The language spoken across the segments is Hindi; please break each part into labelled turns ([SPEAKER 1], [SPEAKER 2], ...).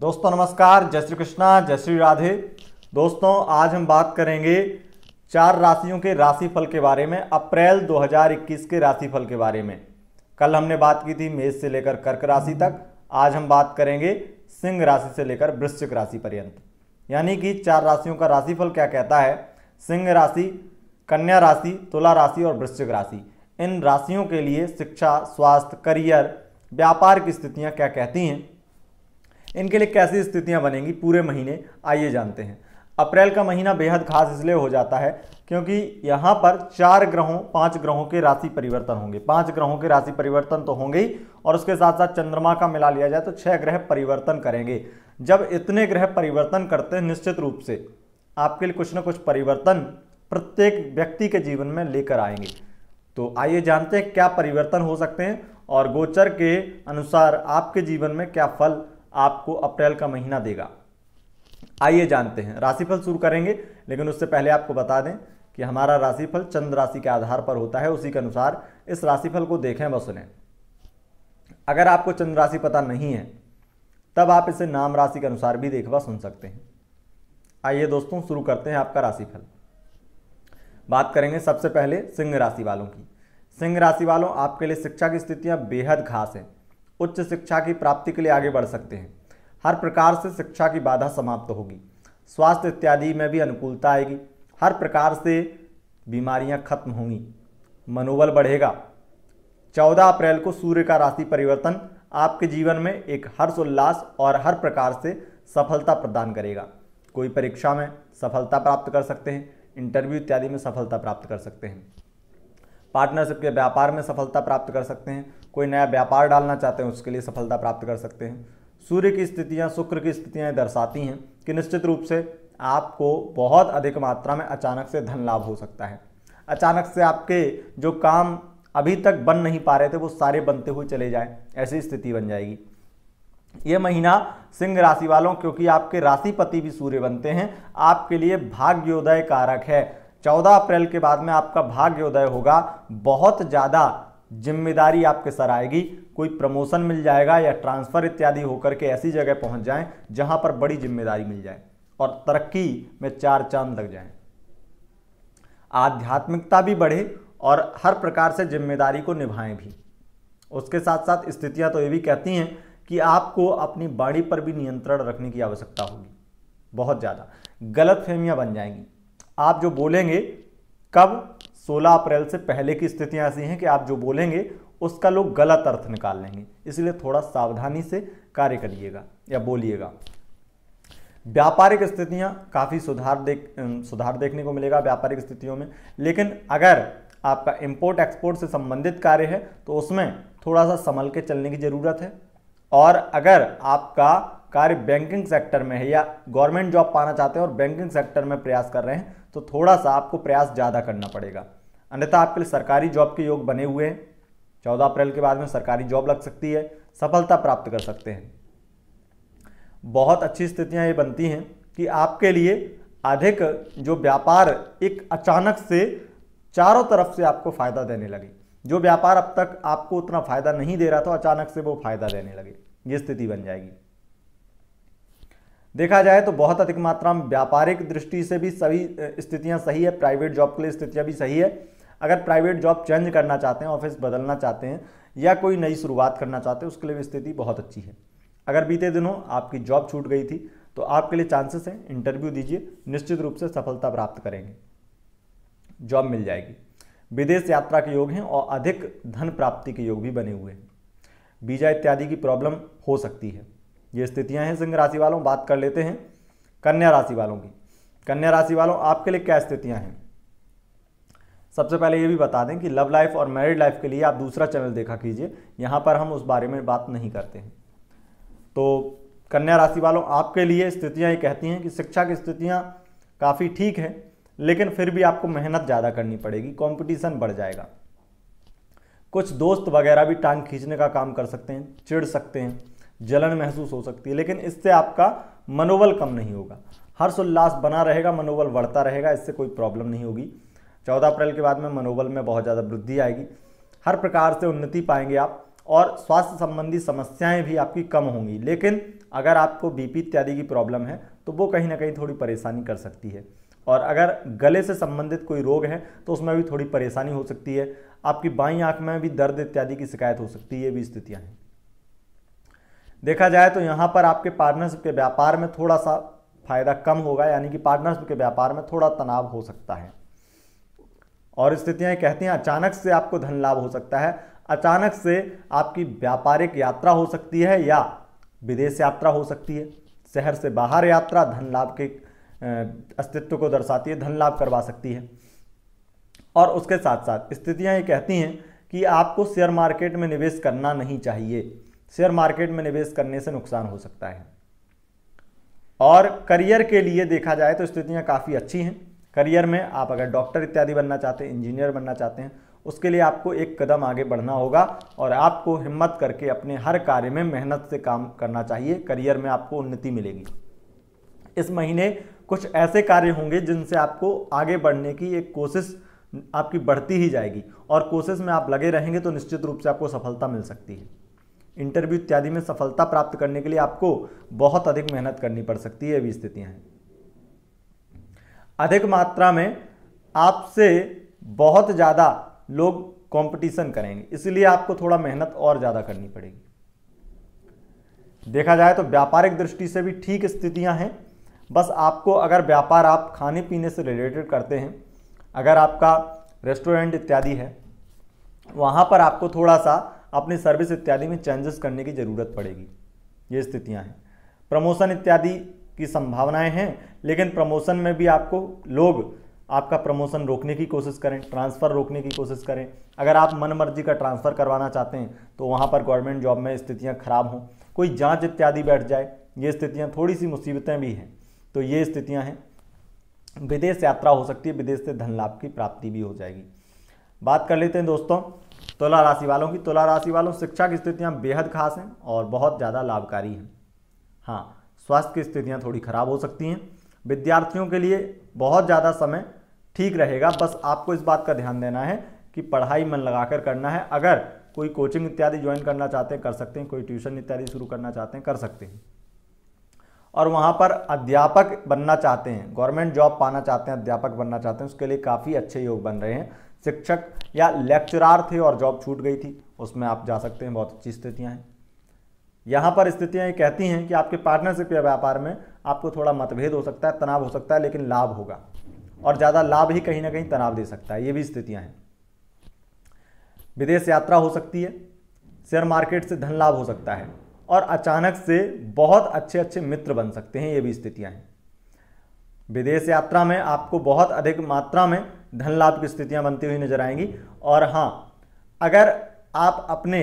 [SPEAKER 1] दोस्तों नमस्कार जय श्री कृष्णा जय श्री राधे दोस्तों आज हम बात करेंगे चार राशियों के राशिफल के बारे में अप्रैल 2021 के राशिफल के बारे में कल हमने बात की थी मेष से लेकर कर्क राशि तक आज हम बात करेंगे सिंह राशि से लेकर वृश्चिक राशि पर्यंत यानी कि चार राशियों का राशिफल क्या कहता है सिंह राशि कन्या राशि तुला राशि और वृश्चिक राशि इन राशियों के लिए शिक्षा स्वास्थ्य करियर व्यापार की स्थितियाँ क्या कहती हैं इनके लिए कैसी स्थितियाँ बनेंगी पूरे महीने आइए जानते हैं अप्रैल का महीना बेहद खास इसलिए हो जाता है क्योंकि यहाँ पर चार ग्रहों पांच ग्रहों के राशि परिवर्तन होंगे पांच ग्रहों के राशि परिवर्तन तो होंगे ही और उसके साथ साथ चंद्रमा का मिला लिया जाए तो छह ग्रह परिवर्तन करेंगे जब इतने ग्रह परिवर्तन करते हैं निश्चित रूप से आपके लिए कुछ ना कुछ परिवर्तन प्रत्येक व्यक्ति के जीवन में लेकर आएंगे तो आइए जानते हैं क्या परिवर्तन हो सकते हैं और गोचर के अनुसार आपके जीवन में क्या फल आपको अप्रैल का महीना देगा आइए जानते हैं राशिफल शुरू करेंगे लेकिन उससे पहले आपको बता दें कि हमारा राशिफल चंद्र राशि के आधार पर होता है उसी के अनुसार इस राशिफल को देखें व सुने अगर आपको चंद्र राशि पता नहीं है तब आप इसे नाम राशि के अनुसार भी देख सुन सकते हैं आइए दोस्तों शुरू करते हैं आपका राशिफल बात करेंगे सबसे पहले सिंह राशि वालों की सिंह राशि वालों आपके लिए शिक्षा की स्थितियां बेहद खास हैं उच्च शिक्षा की प्राप्ति के लिए आगे बढ़ सकते हैं हर प्रकार से शिक्षा की बाधा समाप्त होगी स्वास्थ्य इत्यादि में भी अनुकूलता आएगी हर प्रकार से बीमारियां खत्म होंगी मनोबल बढ़ेगा चौदह अप्रैल को सूर्य का राशि परिवर्तन आपके जीवन में एक हर्षोल्लास और हर प्रकार से सफलता प्रदान करेगा कोई परीक्षा में सफलता प्राप्त कर सकते हैं इंटरव्यू इत्यादि में सफलता प्राप्त कर सकते हैं पार्टनरशिप के व्यापार में सफलता प्राप्त कर सकते हैं कोई नया व्यापार डालना चाहते हैं उसके लिए सफलता प्राप्त कर सकते हैं सूर्य की स्थितियाँ शुक्र की स्थितियाँ दर्शाती हैं कि निश्चित रूप से आपको बहुत अधिक मात्रा में अचानक से धन लाभ हो सकता है अचानक से आपके जो काम अभी तक बन नहीं पा रहे थे वो सारे बनते हुए चले जाएं ऐसी स्थिति बन जाएगी ये महीना सिंह राशि वालों क्योंकि आपके राशिपति भी सूर्य बनते हैं आपके लिए भाग्योदय कारक है 14 अप्रैल के बाद में आपका भाग्योदय होगा बहुत ज़्यादा जिम्मेदारी आपके सर आएगी कोई प्रमोशन मिल जाएगा या ट्रांसफ़र इत्यादि होकर के ऐसी जगह पहुंच जाएं जहां पर बड़ी जिम्मेदारी मिल जाए और तरक्की में चार चांद लग जाएं आध्यात्मिकता भी बढ़े और हर प्रकार से जिम्मेदारी को निभाएं भी उसके साथ साथ स्थितियां तो ये भी कहती हैं कि आपको अपनी बाड़ी पर भी नियंत्रण रखने की आवश्यकता होगी बहुत ज़्यादा गलत फहमियाँ बन जाएंगी आप जो बोलेंगे कब 16 अप्रैल से पहले की स्थितियां ऐसी हैं कि आप जो बोलेंगे उसका लोग गलत अर्थ निकाल लेंगे इसलिए थोड़ा सावधानी से कार्य करिएगा या बोलिएगा व्यापारिक स्थितियां काफ़ी सुधार देख सुधार देखने को मिलेगा व्यापारिक स्थितियों में लेकिन अगर आपका इंपोर्ट एक्सपोर्ट से संबंधित कार्य है तो उसमें थोड़ा सा संभल के चलने की ज़रूरत है और अगर आपका कार्य बैंकिंग सेक्टर में है या गवर्नमेंट जॉब पाना चाहते हैं और बैंकिंग सेक्टर में प्रयास कर रहे हैं तो थोड़ा सा आपको प्रयास ज़्यादा करना पड़ेगा अन्यथा आपके लिए सरकारी जॉब के योग बने हुए हैं चौदह अप्रैल के बाद में सरकारी जॉब लग सकती है सफलता प्राप्त कर सकते हैं बहुत अच्छी स्थितियां ये बनती हैं कि आपके लिए अधिक जो व्यापार एक अचानक से चारों तरफ से आपको फ़ायदा देने लगे जो व्यापार अब तक आपको उतना फ़ायदा नहीं दे रहा था अचानक से वो फ़ायदा देने लगे ये स्थिति बन जाएगी देखा जाए तो बहुत अधिक मात्रा में व्यापारिक दृष्टि से भी सभी स्थितियां सही है प्राइवेट जॉब के लिए स्थितियां भी सही है अगर प्राइवेट जॉब चेंज करना चाहते हैं ऑफिस बदलना चाहते हैं या कोई नई शुरुआत करना चाहते हैं उसके लिए स्थिति बहुत अच्छी है अगर बीते दिनों आपकी जॉब छूट गई थी तो आपके लिए चांसेस हैं इंटरव्यू दीजिए निश्चित रूप से सफलता प्राप्त करेंगे जॉब मिल जाएगी विदेश यात्रा के योग हैं और अधिक धन प्राप्ति के योग भी बने हुए हैं वीजा इत्यादि की प्रॉब्लम हो सकती है ये स्थितियां हैं सिंह राशि वालों बात कर लेते हैं कन्या राशि वालों की कन्या राशि वालों आपके लिए क्या स्थितियां हैं सबसे पहले ये भी बता दें कि लव लाइफ और मैरिड लाइफ के लिए आप दूसरा चैनल देखा कीजिए यहाँ पर हम उस बारे में बात नहीं करते हैं तो कन्या राशि वालों आपके लिए स्थितियाँ ये कहती हैं कि शिक्षा की स्थितियाँ काफ़ी ठीक हैं लेकिन फिर भी आपको मेहनत ज़्यादा करनी पड़ेगी कॉम्पिटिशन बढ़ जाएगा कुछ दोस्त वगैरह भी टांग खींचने का काम कर सकते हैं चिढ़ सकते हैं जलन महसूस हो सकती है लेकिन इससे आपका मनोबल कम नहीं होगा हर्ष उल्लास बना रहेगा मनोबल बढ़ता रहेगा इससे कोई प्रॉब्लम नहीं होगी चौदह अप्रैल के बाद में मनोबल में बहुत ज़्यादा वृद्धि आएगी हर प्रकार से उन्नति पाएंगे आप और स्वास्थ्य संबंधी समस्याएं भी आपकी कम होंगी लेकिन अगर आपको बीपी इत्यादि की प्रॉब्लम है तो वो कहीं ना कहीं थोड़ी परेशानी कर सकती है और अगर गले से संबंधित कोई रोग है तो उसमें भी थोड़ी परेशानी हो सकती है आपकी बाई आंख में भी दर्द इत्यादि की शिकायत हो सकती है ये भी स्थितियाँ हैं देखा जाए तो यहाँ पर आपके पार्टनरशिप के व्यापार में थोड़ा सा फायदा कम होगा यानी कि पार्टनरशिप के व्यापार में थोड़ा तनाव हो सकता है और स्थितियाँ कहती हैं अचानक से आपको धन लाभ हो सकता है अचानक से आपकी व्यापारिक यात्रा हो सकती है या विदेश यात्रा हो सकती है शहर से बाहर यात्रा धन लाभ के अस्तित्व को दर्शाती है धन लाभ करवा सकती है और उसके साथ साथ स्थितियाँ ये कहती हैं कि आपको शेयर मार्केट में निवेश करना नहीं चाहिए शेयर मार्केट में निवेश करने से नुकसान हो सकता है और करियर के लिए देखा जाए तो स्थितियाँ काफ़ी अच्छी हैं करियर में आप अगर डॉक्टर इत्यादि बनना चाहते हैं इंजीनियर बनना चाहते हैं उसके लिए आपको एक कदम आगे बढ़ना होगा और आपको हिम्मत करके अपने हर कार्य में मेहनत से काम करना चाहिए करियर में आपको उन्नति मिलेगी इस महीने कुछ ऐसे कार्य होंगे जिनसे आपको आगे बढ़ने की एक कोशिश आपकी बढ़ती ही जाएगी और कोशिश में आप लगे रहेंगे तो निश्चित रूप से आपको सफलता मिल सकती है इंटरव्यू इत्यादि में सफलता प्राप्त करने के लिए आपको बहुत अधिक मेहनत करनी पड़ सकती है अभी स्थितियाँ हैं अधिक मात्रा में आपसे बहुत ज़्यादा लोग कंपटीशन करेंगे इसलिए आपको थोड़ा मेहनत और ज़्यादा करनी पड़ेगी देखा जाए तो व्यापारिक दृष्टि से भी ठीक स्थितियां हैं बस आपको अगर व्यापार आप खाने पीने से रिलेटेड करते हैं अगर आपका रेस्टोरेंट इत्यादि है वहाँ पर आपको थोड़ा सा अपनी सर्विस इत्यादि में चेंजेस करने की ज़रूरत पड़ेगी ये स्थितियाँ हैं प्रमोशन इत्यादि की संभावनाएं हैं लेकिन प्रमोशन में भी आपको लोग आपका प्रमोशन रोकने की कोशिश करें ट्रांसफ़र रोकने की कोशिश करें अगर आप मन मर्जी का ट्रांसफ़र करवाना चाहते हैं तो वहाँ पर गवर्नमेंट जॉब में स्थितियाँ खराब हों कोई जाँच इत्यादि बैठ जाए ये स्थितियाँ थोड़ी सी मुसीबतें भी हैं तो ये स्थितियाँ हैं विदेश यात्रा हो सकती है विदेश से धन लाभ की प्राप्ति भी हो जाएगी बात कर लेते हैं दोस्तों तुला राशि वालों की तुला राशि वालों शिक्षा की स्थितियाँ बेहद खास हैं और बहुत ज़्यादा लाभकारी हैं हाँ स्वास्थ्य की स्थितियाँ थोड़ी खराब हो सकती हैं विद्यार्थियों के लिए बहुत ज़्यादा समय ठीक रहेगा बस आपको इस बात का ध्यान देना है कि पढ़ाई मन लगाकर करना है अगर कोई कोचिंग इत्यादि ज्वाइन करना चाहते हैं कर सकते हैं कोई ट्यूशन इत्यादि शुरू करना चाहते हैं कर सकते हैं और वहाँ पर अध्यापक बनना चाहते हैं गवर्नमेंट जॉब पाना चाहते हैं अध्यापक बनना चाहते हैं उसके लिए काफ़ी अच्छे योग बन रहे हैं शिक्षक या लेक्चरार थे और जॉब छूट गई थी उसमें आप जा सकते हैं बहुत अच्छी स्थितियाँ हैं यहाँ पर स्थितियाँ ये कहती हैं कि आपके पार्टनरशिप या व्यापार में आपको थोड़ा मतभेद हो सकता है तनाव हो सकता है लेकिन लाभ होगा और ज़्यादा लाभ ही कहीं ना कहीं तनाव दे सकता है ये भी स्थितियाँ हैं विदेश यात्रा हो सकती है शेयर मार्केट से धन लाभ हो सकता है और अचानक से बहुत अच्छे अच्छे मित्र बन सकते हैं ये भी स्थितियाँ हैं विदेश यात्रा में आपको बहुत अधिक मात्रा में धन लाभ की स्थितियाँ बनती हुई नजर आएंगी और हाँ अगर आप अपने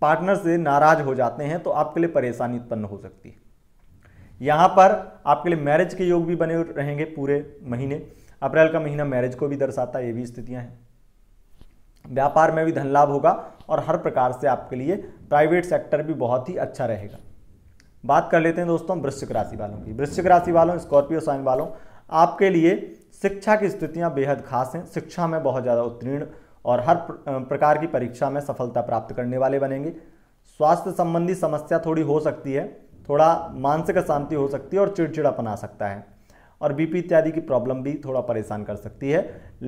[SPEAKER 1] पार्टनर से नाराज हो जाते हैं तो आपके लिए परेशानी उत्पन्न हो सकती है यहाँ पर आपके लिए मैरिज के योग भी बने रहेंगे पूरे महीने अप्रैल का महीना मैरिज को भी दर्शाता है ये भी स्थितियाँ हैं व्यापार में भी धन लाभ होगा और हर प्रकार से आपके लिए प्राइवेट सेक्टर भी बहुत ही अच्छा रहेगा बात कर लेते हैं दोस्तों वृश्चिक राशि वालों की वृश्चिक राशि वालों स्कॉर्पियो साइन वालों आपके लिए शिक्षा की स्थितियाँ बेहद खास हैं शिक्षा में बहुत ज़्यादा उत्तीर्ण और हर प्रकार की परीक्षा में सफलता प्राप्त करने वाले बनेंगे स्वास्थ्य संबंधी समस्या थोड़ी हो सकती है थोड़ा मानसिक अशांति हो सकती है और चिड़चिड़ापन आ सकता है और बीपी इत्यादि की प्रॉब्लम भी थोड़ा परेशान कर सकती है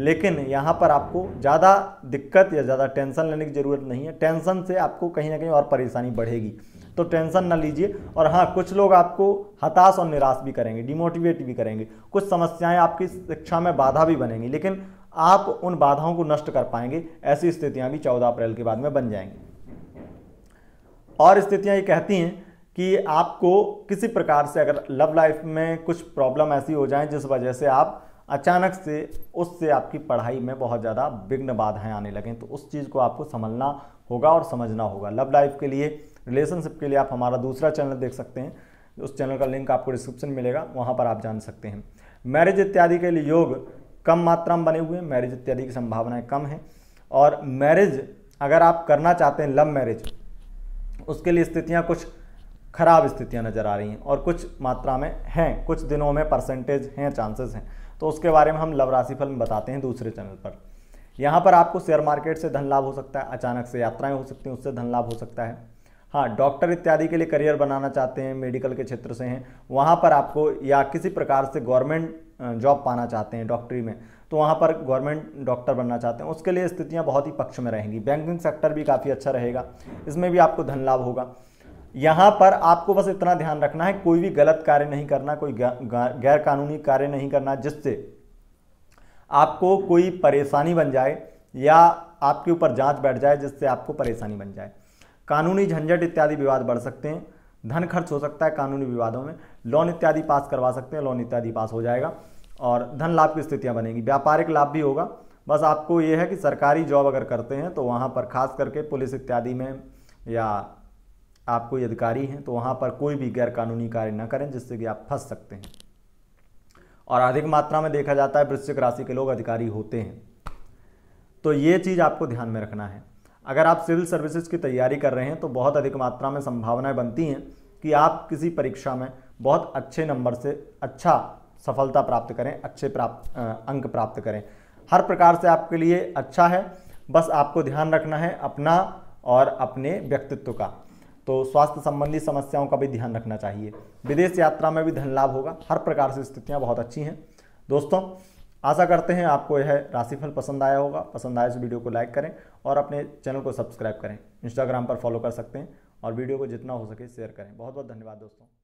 [SPEAKER 1] लेकिन यहाँ पर आपको ज़्यादा दिक्कत या ज़्यादा टेंशन लेने की ज़रूरत नहीं है टेंशन से आपको कहीं ना कहीं और परेशानी बढ़ेगी तो टेंशन ना लीजिए और हाँ कुछ लोग आपको हताश और निराश भी करेंगे डिमोटिवेट भी करेंगे कुछ समस्याएं आपकी शिक्षा में बाधा भी बनेंगी लेकिन आप उन बाधाओं को नष्ट कर पाएंगे ऐसी स्थितियां भी 14 अप्रैल के बाद में बन जाएंगी और स्थितियां ये कहती हैं कि आपको किसी प्रकार से अगर लव लाइफ में कुछ प्रॉब्लम ऐसी हो जाए जिस वजह से आप अचानक से उससे आपकी पढ़ाई में बहुत ज़्यादा विघ्न बाधाएं आने लगें तो उस चीज़ को आपको संभलना होगा और समझना होगा लव लाइफ के लिए रिलेशनशिप के लिए आप हमारा दूसरा चैनल देख सकते हैं उस चैनल का लिंक आपको डिस्क्रिप्शन मिलेगा वहाँ पर आप जान सकते हैं मैरिज इत्यादि के लिए योग कम मात्रा में बने हुए हैं मैरिज इत्यादि की संभावनाएं कम हैं और मैरिज अगर आप करना चाहते हैं लव मैरिज उसके लिए स्थितियाँ कुछ खराब स्थितियाँ नज़र आ रही हैं और कुछ मात्रा में हैं कुछ दिनों में परसेंटेज हैं चांसेस हैं तो उसके बारे में हम लव राशिफल में बताते हैं दूसरे चैनल पर यहाँ पर आपको शेयर मार्केट से धन लाभ हो सकता है अचानक से यात्राएं हो सकती हैं उससे धन लाभ हो सकता है हाँ डॉक्टर इत्यादि के लिए करियर बनाना चाहते हैं मेडिकल के क्षेत्र से हैं वहाँ पर आपको या किसी प्रकार से गवर्नमेंट जॉब पाना चाहते हैं डॉक्टरी में तो वहाँ पर गवर्नमेंट डॉक्टर बनना चाहते हैं उसके लिए स्थितियाँ बहुत ही पक्ष में रहेंगी बैंकिंग सेक्टर भी काफ़ी अच्छा रहेगा इसमें भी आपको धन लाभ होगा यहाँ पर आपको बस इतना ध्यान रखना है कोई भी गलत कार्य नहीं करना कोई गैर कानूनी कार्य नहीं करना जिससे आपको कोई परेशानी बन जाए या आपके ऊपर जांच बैठ जाए जिससे आपको परेशानी बन जाए कानूनी झंझट इत्यादि विवाद बढ़ सकते हैं धन खर्च हो सकता है कानूनी विवादों में लोन इत्यादि पास करवा सकते हैं लोन इत्यादि पास हो जाएगा और धन लाभ की स्थितियाँ बनेंगी व्यापारिक लाभ भी होगा बस आपको ये है कि सरकारी जॉब अगर करते हैं तो वहाँ पर खास करके पुलिस इत्यादि में या आप कोई अधिकारी हैं तो वहाँ पर कोई भी गैरकानूनी कार्य ना करें जिससे कि आप फंस सकते हैं और अधिक मात्रा में देखा जाता है वृश्चिक राशि के लोग अधिकारी होते हैं तो ये चीज़ आपको ध्यान में रखना है अगर आप सिविल सर्विसेज की तैयारी कर रहे हैं तो बहुत अधिक मात्रा में संभावनाएं बनती हैं कि आप किसी परीक्षा में बहुत अच्छे नंबर से अच्छा सफलता प्राप्त करें अच्छे प्राप्त अंक प्राप्त करें हर प्रकार से आपके लिए अच्छा है बस आपको ध्यान रखना है अपना और अपने व्यक्तित्व का तो स्वास्थ्य संबंधी समस्याओं का भी ध्यान रखना चाहिए विदेश यात्रा में भी धन लाभ होगा हर प्रकार से स्थितियाँ बहुत अच्छी हैं दोस्तों आशा करते हैं आपको यह राशिफल पसंद आया होगा पसंद आए तो वीडियो को लाइक करें और अपने चैनल को सब्सक्राइब करें इंस्टाग्राम पर फॉलो कर सकते हैं और वीडियो को जितना हो सके शेयर करें बहुत बहुत धन्यवाद दोस्तों